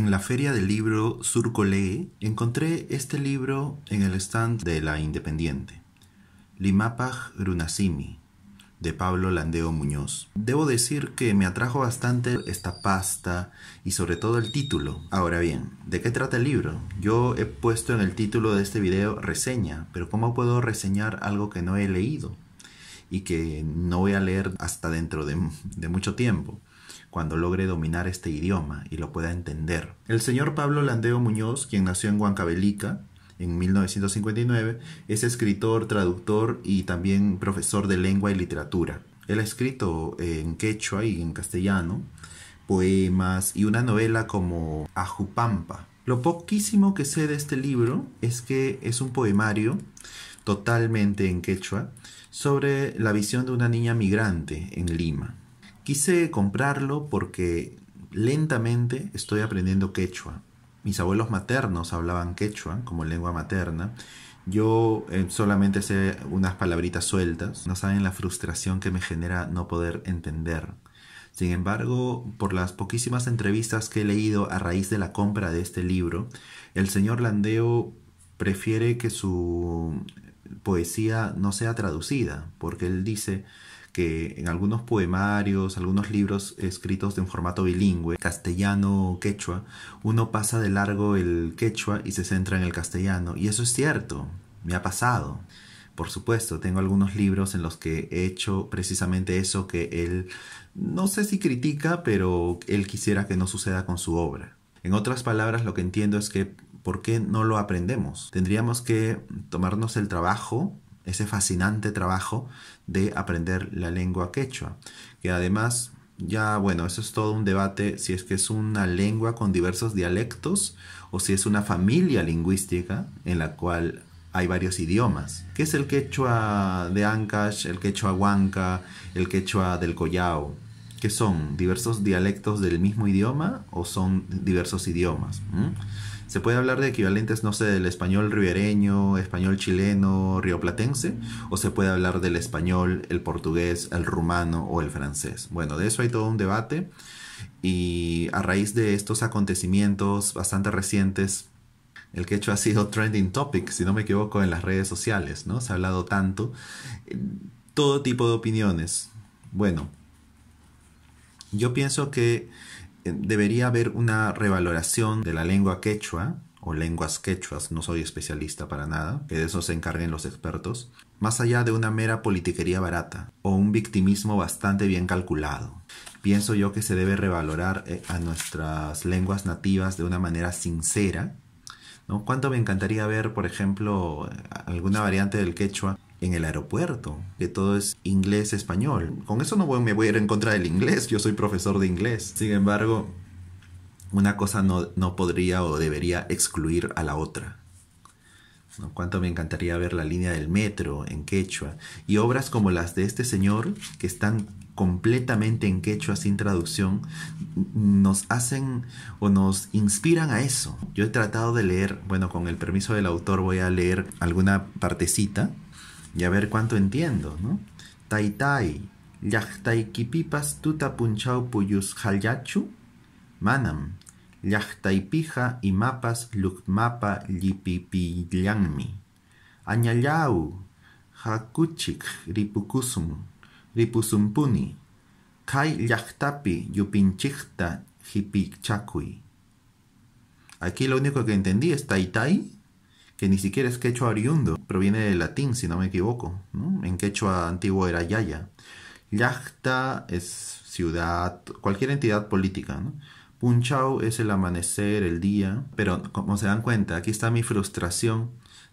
En la feria del libro Surcolé encontré este libro en el stand de La Independiente, Limapaj Runasimi, de Pablo Landeo Muñoz. Debo decir que me atrajo bastante esta pasta y sobre todo el título. Ahora bien, ¿de qué trata el libro? Yo he puesto en el título de este video reseña, pero ¿cómo puedo reseñar algo que no he leído y que no voy a leer hasta dentro de mucho tiempo? cuando logre dominar este idioma y lo pueda entender. El señor Pablo Landeo Muñoz, quien nació en Huancavelica, en 1959, es escritor, traductor y también profesor de lengua y literatura. Él ha escrito eh, en quechua y en castellano poemas y una novela como Ajupampa. Lo poquísimo que sé de este libro es que es un poemario totalmente en quechua sobre la visión de una niña migrante en Lima. Quise comprarlo porque lentamente estoy aprendiendo quechua. Mis abuelos maternos hablaban quechua como lengua materna. Yo eh, solamente sé unas palabritas sueltas. No saben la frustración que me genera no poder entender. Sin embargo, por las poquísimas entrevistas que he leído a raíz de la compra de este libro, el señor Landeo prefiere que su poesía no sea traducida, porque él dice que en algunos poemarios, algunos libros escritos de un formato bilingüe, castellano quechua, uno pasa de largo el quechua y se centra en el castellano. Y eso es cierto, me ha pasado. Por supuesto, tengo algunos libros en los que he hecho precisamente eso que él no sé si critica, pero él quisiera que no suceda con su obra. En otras palabras, lo que entiendo es que ¿por qué no lo aprendemos? Tendríamos que tomarnos el trabajo, ese fascinante trabajo de aprender la lengua quechua, que además ya bueno, eso es todo un debate si es que es una lengua con diversos dialectos o si es una familia lingüística en la cual hay varios idiomas, ¿Qué es el quechua de Ancash, el quechua huanca, el quechua del Collao, ¿Qué son diversos dialectos del mismo idioma o son diversos idiomas se puede hablar de equivalentes, no sé, del español ribereño, español chileno, rioplatense, o se puede hablar del español, el portugués, el rumano o el francés. Bueno, de eso hay todo un debate y a raíz de estos acontecimientos bastante recientes, el que hecho ha sido trending topic, si no me equivoco, en las redes sociales, ¿no? Se ha hablado tanto, todo tipo de opiniones. Bueno, yo pienso que eh, debería haber una revaloración de la lengua quechua o lenguas quechuas, no soy especialista para nada, que de eso se encarguen los expertos, más allá de una mera politiquería barata o un victimismo bastante bien calculado. Pienso yo que se debe revalorar eh, a nuestras lenguas nativas de una manera sincera. ¿no? ¿Cuánto me encantaría ver, por ejemplo, eh, alguna variante del quechua en el aeropuerto, que todo es inglés-español. Con eso no me voy a ir en contra del inglés, yo soy profesor de inglés. Sin embargo, una cosa no, podría o debería excluir a la otra. Cuánto me encantaría ver la línea del metro en quechua y obras como las de este señor que están completamente en quechua sin traducción nos hacen o nos inspiran a eso. Yo he tratado de leer, bueno, con el permiso del autor voy a leer alguna partecita y a ver cuánto entiendo, ¿no? Taitai, yachtaikipipas tuta punchau puyus halyachu, manam, yachtaipija y mapas lukmapa lipipillanmi, añalau, hakuchik ripukusum, ripusumpuni, kai yachtapi yupinchikta hipichakui. Aquí lo único que entendí es taitai, que ni siquiera es quechua oriundo, proviene del latín, si no me equivoco. En quechua antiguo era yaya. Yachta es ciudad, cualquier entidad política. Punchau es el amanecer, el día. Pero como se dan cuenta, aquí está mi frustración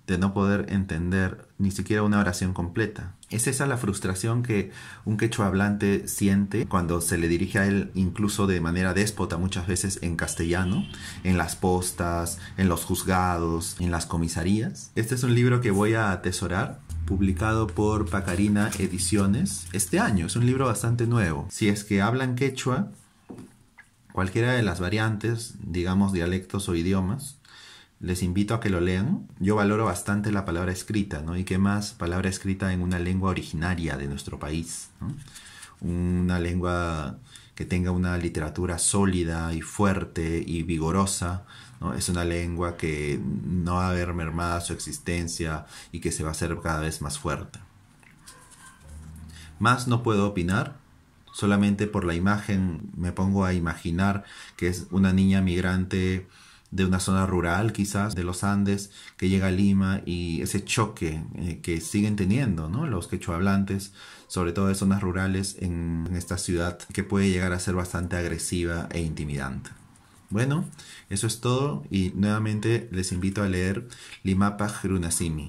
de no poder entender ni siquiera una oración completa. Es esa la frustración que un quechua hablante siente cuando se le dirige a él incluso de manera déspota muchas veces en castellano, en las postas, en los juzgados, en las comisarías. Este es un libro que voy a atesorar publicado por Pacarina Ediciones este año. Es un libro bastante nuevo. Si es que hablan quechua, cualquiera de las variantes, digamos dialectos o idiomas, les invito a que lo lean. Yo valoro bastante la palabra escrita, ¿no? Y qué más palabra escrita en una lengua originaria de nuestro país, Una lengua que tenga una literatura sólida y fuerte y vigorosa, Es una lengua que no va a haber mermada su existencia y que se va a hacer cada vez más fuerte. Más no puedo opinar, solamente por la imagen me pongo a imaginar que es una niña migrante de una zona rural quizás de los Andes que llega a Lima y ese choque eh, que siguen teniendo ¿no? los quechua sobre todo de zonas rurales en, esta ciudad que puede llegar a ser bastante agresiva e intimidante. Bueno, eso es todo y nuevamente les invito a leer Limapa Grunasimi,